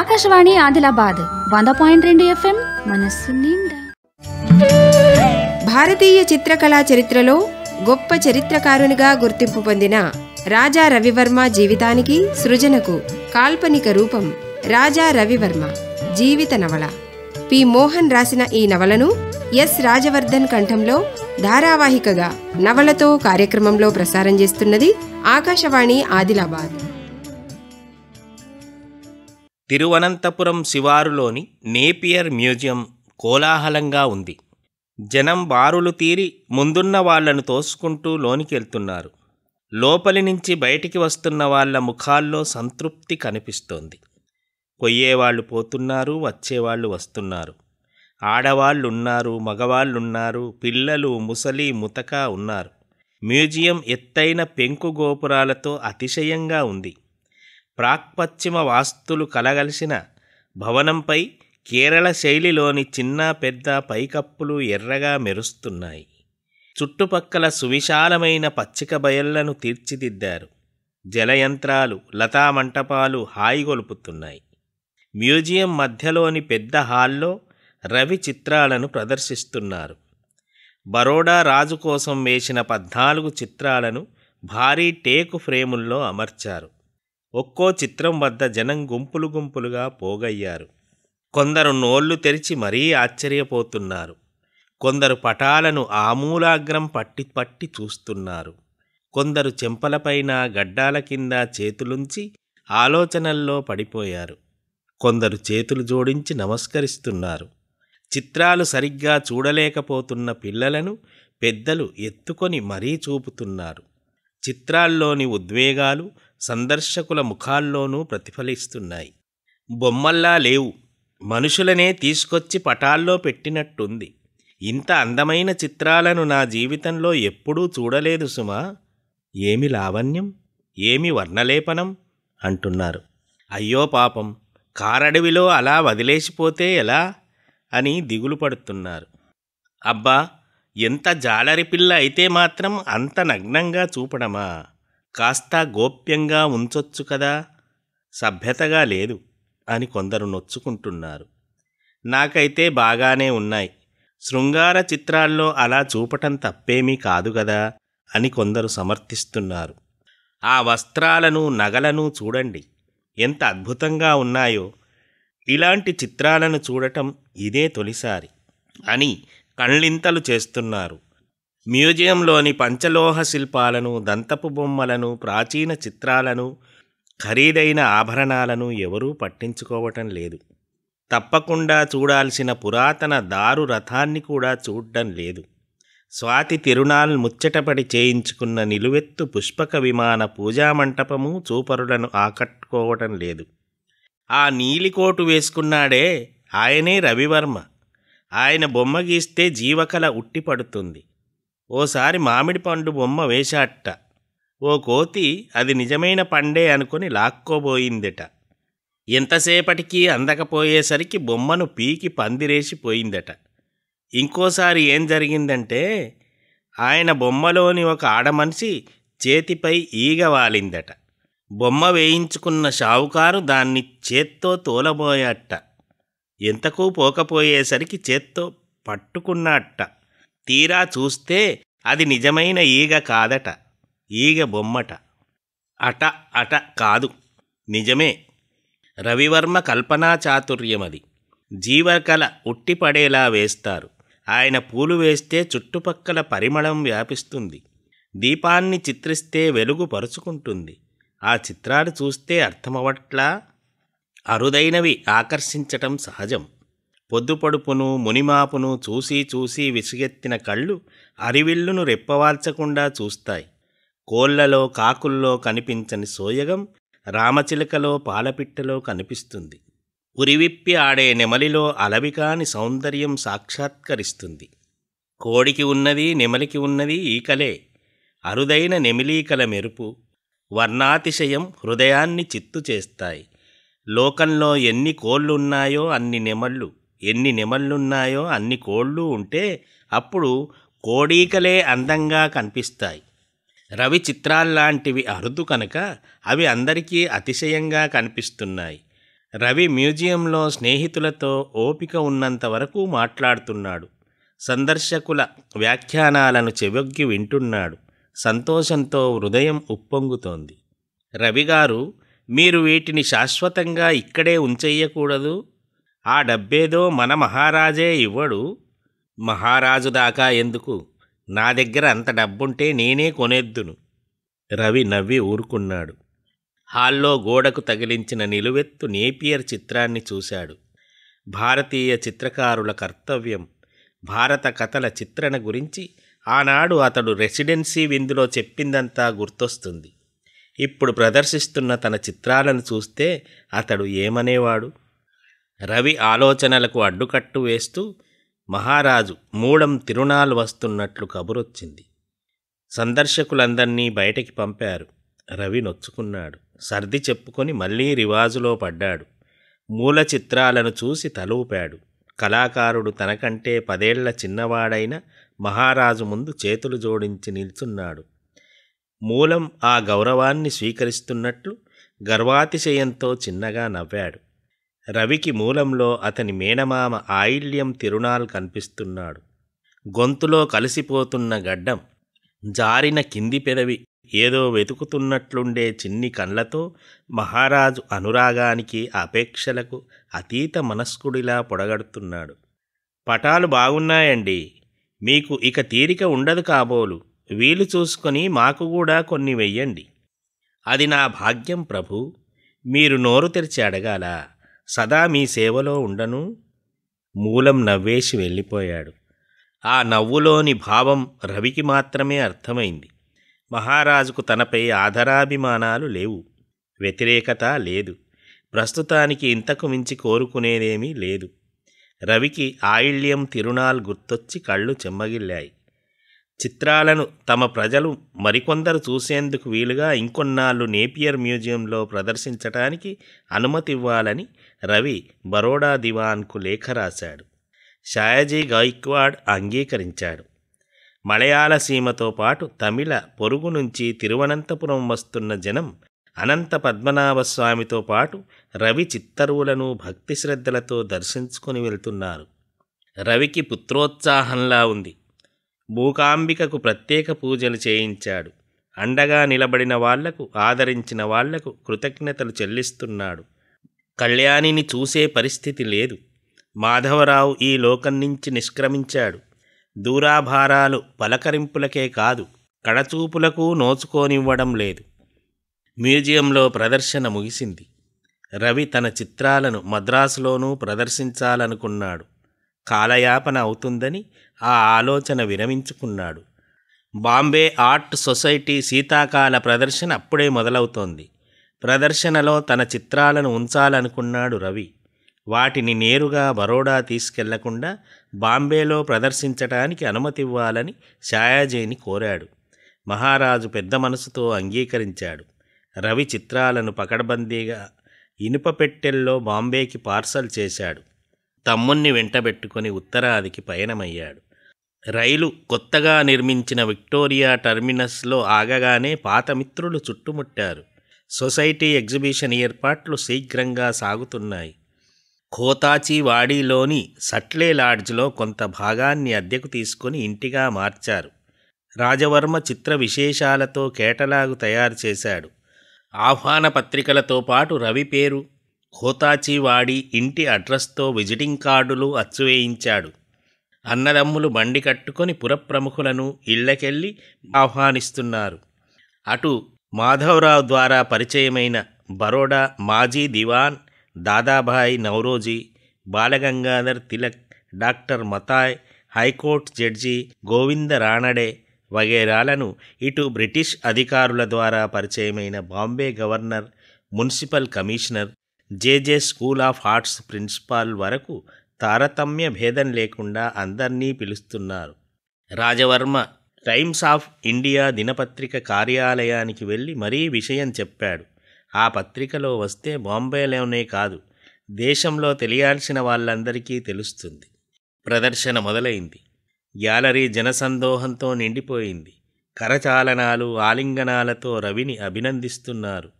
ఆకాశవాణి ఆదిలాబాద్ వంద పాయింట్ రెండు ఎఫ్ఎం మనస్సు నిండా భారతీయ చిత్రకళా చరిత్రలో గొప్ప చరిత్రకారునిగా గుర్తింపు పొందిన రాజా రవివర్మ జీవితానికి సృజనకు కాల్పనిక రూపం రాజా రవివర్మ జీవిత నవల పి మోహన్ రాసిన ఈ నవలను ఎస్ రాజవర్ధన్ కంఠంలో ధారావాహికగా నవలతో కార్యక్రమంలో ప్రసారం చేస్తున్నది ఆకాశవాణి ఆదిలాబాద్ తిరువనంతపురం శివారులోని నేపియర్ మ్యూజియం కోలాహలంగా ఉంది జనం బారులు తీరి ముందున్న వాళ్లను తోసుకుంటూ లోనికెళ్తున్నారు లోపలి నుంచి బయటికి వస్తున్న వాళ్ల ముఖాల్లో సంతృప్తి కనిపిస్తోంది పొయ్యేవాళ్ళు పోతున్నారు వచ్చేవాళ్ళు వస్తున్నారు ఆడవాళ్ళున్నారు మగవాళ్ళున్నారు పిల్లలు ముసలి ముతక ఉన్నారు మ్యూజియం ఎత్తైన పెంకు గోపురాలతో అతిశయంగా ఉంది ప్రాక్పశ్చిమ వాస్తులు కలగలిసిన భవనంపై కేరళ శైలిలోని చిన్న పెద్ద పైకప్పులు ఎర్రగా మెరుస్తున్నాయి చుట్టుపక్కల సువిశాలమైన పచ్చిక బయళ్లను తీర్చిదిద్దారు జలయంత్రాలు లతామంటపాలు హాయిగొలుపుతున్నాయి మ్యూజియం మధ్యలోని పెద్ద హాల్లో రవి చిత్రాలను ప్రదర్శిస్తున్నారు బరోడా రాజు కోసం వేసిన పద్నాలుగు చిత్రాలను భారీ టేకు ఫ్రేముల్లో అమర్చారు ఒక్కో చిత్రం వద్ద జనం గుంపులు గుంపులుగా పోగయ్యారు కొందరు నోళ్లు తెరిచి మరీ ఆశ్చర్యపోతున్నారు కొందరు పటాలను ఆమూలాగ్రం పట్టి పట్టి చూస్తున్నారు కొందరు చెంపలపైన గడ్డాల కింద చేతులుంచి ఆలోచనల్లో పడిపోయారు కొందరు చేతులు జోడించి నమస్కరిస్తున్నారు చిత్రాలు సరిగ్గా చూడలేకపోతున్న పిల్లలను పెద్దలు ఎత్తుకొని మరీ చూపుతున్నారు చిత్రాల్లోని ఉద్వేగాలు సందర్శకుల ముఖాల్లోనూ ప్రతిఫలిస్తున్నాయి బొమ్మల్లా లేవు మనుషులనే తీసుకొచ్చి పటాల్లో పెట్టినట్టుంది ఇంత అందమైన చిత్రాలను నా జీవితంలో ఎప్పుడూ చూడలేదు సుమా ఏమి లావణ్యం ఏమి వర్ణలేపనం అంటున్నారు అయ్యో పాపం కారడవిలో అలా వదిలేసిపోతే ఎలా అని దిగులు పడుతున్నారు అబ్బా ఎంత జాలరి పిల్ల అయితే మాత్రం అంత నగ్నంగా చూపడమా కాస్త గోప్యంగా ఉంచొచ్చు కదా సభ్యతగా లేదు అని కొందరు నొచ్చుకుంటున్నారు నాకైతే బాగానే ఉన్నాయి శృంగార చిత్రాల్లో అలా చూపటం తప్పేమీ కాదు కదా అని కొందరు సమర్థిస్తున్నారు ఆ వస్త్రాలను నగలను చూడండి ఎంత అద్భుతంగా ఉన్నాయో ఇలాంటి చిత్రాలను చూడటం ఇదే తొలిసారి అని కళ్ళింతలు చేస్తున్నారు మ్యూజియంలోని పంచలోహ శిల్పాలను దంతపు బొమ్మలను ప్రాచీన చిత్రాలను ఖరీదైన ఆభరణాలను ఎవరూ పట్టించుకోవటం లేదు తప్పకుండా చూడాల్సిన పురాతన దారు రథాన్ని కూడా చూడడం లేదు స్వాతి తిరుణాల్ ముచ్చటపడి చేయించుకున్న నిలువెత్తు పుష్పక విమాన పూజామంటపము చూపరులను ఆకట్టుకోవటం లేదు ఆ నీలికోటు వేసుకున్నాడే ఆయనే రవివర్మ ఆయన బొమ్మ గీస్తే జీవకల ఉట్టిపడుతుంది ఓసారి మామిడి పండు బొమ్మ వేశాట ఓ కోతి అది నిజమైన పండే అనుకుని లాక్కోబోయిందట ఎంతసేపటికి అందకపోయేసరికి బొమ్మను పీకి పందిరేసిపోయిందట ఇంకోసారి ఏం జరిగిందంటే ఆయన బొమ్మలోని ఒక ఆడమనిషి చేతిపై ఈగ వాలిందట బొమ్మ వేయించుకున్న షావుకారు దాన్ని చేత్తో తోలబోయట ఎంతకూ పోకపోయేసరికి చేత్తో పట్టుకున్నట్ట తీరా చూస్తే అది నిజమైన ఈగ కాదట ఈగ బొమ్మట అట అట కాదు నిజమే రవివర్మ కల్పనా చాతుర్యమది జీవకళ ఉట్టిపడేలా వేస్తారు ఆయన పూలు వేస్తే చుట్టుపక్కల పరిమళం వ్యాపిస్తుంది దీపాన్ని చిత్రిస్తే వెలుగు పరుచుకుంటుంది ఆ చిత్రాలు చూస్తే అర్థమవట్లా అరుదైనవి ఆకర్షించటం సహజం పొద్దుపడుపును మునిమాపును చూసి చూసి విసుగెత్తిన కళ్ళు అరివిల్లును రెప్పవాల్చకుండా చూస్తాయి కోళ్లలో కాకుల్లో కనిపించని సోయగం రామచిలకలో పాలపిట్టలో కనిపిస్తుంది ఉరివిప్పి ఆడే నెమలిలో అలవికాని సౌందర్యం సాక్షాత్కరిస్తుంది కోడికి ఉన్నది నెమలికి ఉన్నది ఈకలే అరుదైన నెమిలీకల మెరుపు వర్ణాతిశయం హృదయాన్ని చిత్తు చేస్తాయి లోకంలో ఎన్ని కోళ్ళున్నాయో అన్ని నెమళ్ళు ఎన్ని నిమళ్ళున్నాయో అన్ని కోళ్ళు ఉంటే అప్పుడు కోడీకలే అందంగా కనిపిస్తాయి రవి చిత్రాల్లాంటివి అరుదు కనుక అవి అందరికీ అతిశయంగా కనిపిస్తున్నాయి రవి మ్యూజియంలో స్నేహితులతో ఓపిక ఉన్నంత వరకు మాట్లాడుతున్నాడు సందర్శకుల వ్యాఖ్యానాలను చెవొగ్గి వింటున్నాడు సంతోషంతో హృదయం ఉప్పొంగుతోంది రవిగారు మీరు వీటిని శాశ్వతంగా ఇక్కడే ఉంచేయకూడదు ఆ డబ్బేదో మన మహారాజే ఇవ్వడు మహారాజు దాకా ఎందుకు నా దగ్గర అంత డబ్బుంటే నేనే కొనేద్దును రవి నవ్వి ఊరుకున్నాడు హాల్లో గోడకు తగిలించిన నిలువెత్తు నేపియర్ చిత్రాన్ని చూశాడు భారతీయ చిత్రకారుల కర్తవ్యం భారత కథల చిత్రణ గురించి ఆనాడు అతడు రెసిడెన్సీ విందులో చెప్పిందంతా గుర్తొస్తుంది ఇప్పుడు ప్రదర్శిస్తున్న తన చిత్రాలను చూస్తే అతడు ఏమనేవాడు రవి ఆలోచనలకు అడ్డుకట్టు వేస్తూ మహారాజు మూడం తిరుణాలు వస్తున్నట్లు కబురొచ్చింది సందర్శకులందర్నీ బయటికి పంపారు రవి నొచ్చుకున్నాడు సర్ది చెప్పుకొని మళ్ళీ రివాజులో పడ్డాడు మూల చిత్రాలను చూసి తలూపాడు కళాకారుడు తనకంటే పదేళ్ల చిన్నవాడైన మహారాజు ముందు చేతులు జోడించి నిల్చున్నాడు మూలం ఆ గౌరవాన్ని స్వీకరిస్తున్నట్లు గర్వాతిశయంతో చిన్నగా నవ్వాడు రవికి మూలంలో అతని మేనమామ ఆయిల్యం తిరునాల్ కనిపిస్తున్నాడు గొంతులో కలిసిపోతున్న గడ్డం జారిన కింది పెదవి ఏదో వెతుకుతున్నట్లుండే చిన్ని కండ్లతో మహారాజు అనురాగానికి అపేక్షలకు అతీత మనస్కుడిలా పొడగడుతున్నాడు పటాలు బాగున్నాయండి మీకు ఇక తీరిక ఉండదు కాబోలు వీలు చూసుకొని మాకు కూడా కొన్ని వెయ్యండి అది నా భాగ్యం ప్రభు మీరు నోరు తెరిచి అడగాలా సదా మీ సేవలో ఉండను మూలం నవ్వేసి వెళ్ళిపోయాడు ఆ నవ్వులోని భావం రవికి మాత్రమే అర్థమైంది మహారాజుకు తనపై ఆధరాభిమానాలు లేవు వ్యతిరేకత లేదు ప్రస్తుతానికి ఇంతకు మించి కోరుకునేదేమీ లేదు రవికి ఆయిళ్యం తిరుణాల్ గుర్తొచ్చి కళ్ళు చెమ్మగిల్లాయి చిత్రాలను తమ ప్రజలు మరికొందరు చూసేందుకు వీలుగా ఇంకొన్నాళ్ళు నేపియర్ మ్యూజియంలో ప్రదర్శించటానికి అనుమతివ్వాలని రవి బరోడా దివాన్కు లేఖ రాశాడు షాయజీ గైక్వాడ్ అంగీకరించాడు మలయాళ సీమతో పాటు తమిళ పొరుగు నుంచి తిరువనంతపురం వస్తున్న జనం అనంత పద్మనాభస్వామితో పాటు రవి చిత్తరువులను భక్తి శ్రద్ధలతో దర్శించుకుని వెళ్తున్నారు రవికి పుత్రోత్సాహంలా ఉంది భూకాంబికకు ప్రత్యేక పూజలు చేయించాడు అండగా నిలబడిన వాళ్లకు ఆదరించిన వాళ్లకు కృతజ్ఞతలు చెల్లిస్తున్నాడు కళ్యాణిని చూసే పరిస్థితి లేదు మాధవరావు ఈ లోకం నుంచి నిష్క్రమించాడు దూరాభారాలు పలకరింపులకే కాదు కడచూపులకు నోచుకోనివ్వడం లేదు మ్యూజియంలో ప్రదర్శన ముగిసింది రవి తన చిత్రాలను మద్రాసులోనూ ప్రదర్శించాలనుకున్నాడు కాలయాపన అవుతుందని ఆ ఆలోచన విరమించుకున్నాడు బాంబే ఆర్ట్ సొసైటీ శీతాకాల ప్రదర్శన అప్పుడే మొదలవుతోంది ప్రదర్శనలో తన చిత్రాలను ఉంచాలనుకున్నాడు రవి వాటిని నేరుగా బరోడా తీసుకెళ్లకుండా బాంబేలో ప్రదర్శించటానికి అనుమతివ్వాలని ఛాయాజీని కోరాడు మహారాజు పెద్ద మనసుతో అంగీకరించాడు రవి చిత్రాలను పకడ్బందీగా ఇనుప పెట్టెల్లో బాంబేకి పార్సల్ చేశాడు తమ్ముణ్ణి వెంటబెట్టుకుని ఉత్తరాదికి పయనమయ్యాడు రైలు కొత్తగా నిర్మించిన విక్టోరియా టర్మినస్లో ఆగగానే పాత మిత్రులు చుట్టుముట్టారు సొసైటీ ఎగ్జిబిషన్ ఏర్పాట్లు శీఘ్రంగా సాగుతున్నాయి ఖోతాచీవాడీలోని సట్లే లాడ్జ్లో కొంత భాగాన్ని అద్దెకు తీసుకుని ఇంటిగా మార్చారు రాజవర్మ చిత్ర విశేషాలతో కేటలాగు తయారు చేశాడు ఆహ్వాన పత్రికలతో పాటు రవి పేరు ఖోతాచీవాడి ఇంటి అడ్రస్తో విజిటింగ్ కార్డులు అచ్చువేయించాడు అన్నదమ్ములు బండి కట్టుకొని పురప్రముఖులను ఇళ్ళకెళ్ళి ఆహ్వానిస్తున్నారు అటు మాధవరావు ద్వారా పరిచయమైన బరోడా మాజీ దివాన్ Dadabhai Naoroji Balagangadhar Tilak doctor Mathai high court judge Govinda Ranade వగేరాలను ఇటు బ్రిటిష్ అధికారుల ద్వారా పరిచయమైన Bombay governor municipal commissioner JJ school of arts principal వరకు తారతమ్య భేదం లేకుండా అందర్నీ పిలుస్తున్నారు రాజవర్మ టైమ్స్ ఆఫ్ ఇండియా దినపత్రిక కార్యాలయానికి వెళ్ళి మరీ విషయం చెప్పాడు ఆ పత్రికలో వస్తే బాంబేలోనే కాదు దేశంలో తెలియాల్సిన వాళ్ళందరికీ తెలుస్తుంది ప్రదర్శన మొదలైంది గ్యాలరీ జనసందోహంతో నిండిపోయింది కరచాలనాలు ఆలింగనాలతో రవిని అభినందిస్తున్నారు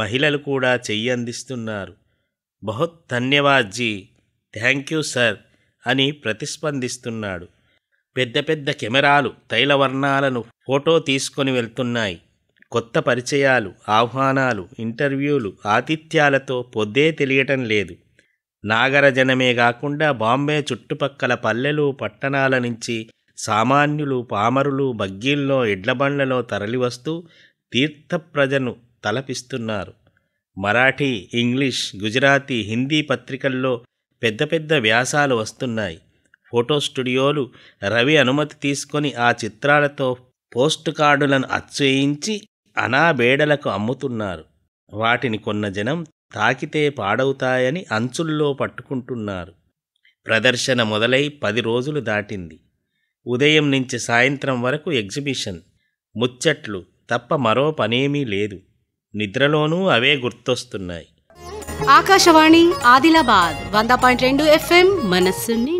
మహిళలు కూడా చెయ్యి అందిస్తున్నారు బహుత్ ధన్యవాద్జీ థ్యాంక్ యూ సార్ అని ప్రతిస్పందిస్తున్నాడు పెద్ద పెద్ద కెమెరాలు తైలవర్ణాలను ఫోటో తీసుకొని వెళ్తున్నాయి కొత్త పరిచయాలు ఆహ్వానాలు ఇంటర్వ్యూలు ఆతిథ్యాలతో పొద్దే తెలియటం లేదు నాగరజనమే కాకుండా బాంబే చుట్టుపక్కల పల్లెలు పట్టణాల నుంచి సామాన్యులు పామరులు బగ్గీల్లో ఎడ్లబండ్లలో తరలివస్తూ తీర్థప్రజను తలపిస్తున్నారు మరాఠీ ఇంగ్లీష్ గుజరాతీ హిందీ పత్రికల్లో పెద్ద పెద్ద వ్యాసాలు వస్తున్నాయి ఫోటో స్టూడియోలు రవి అనుమతి తీసుకొని ఆ చిత్రాలతో పోస్ట్ కార్డులను అచ్చయించి అనాబేడలకు అమ్ముతున్నారు వాటిని కొన్న జనం తాకితే పాడవుతాయని అంచుల్లో పట్టుకుంటున్నారు ప్రదర్శన మొదలై పది రోజులు దాటింది ఉదయం నుంచి సాయంత్రం వరకు ఎగ్జిబిషన్ ముచ్చట్లు తప్ప మరో పనేమీ లేదు నిద్రలోనూ అవే గుర్తొస్తున్నాయి ఆకాశవాణి ఆదిలాబాద్ వంద పాయింట్ రెండు ఎఫ్ఎం మనస్సుని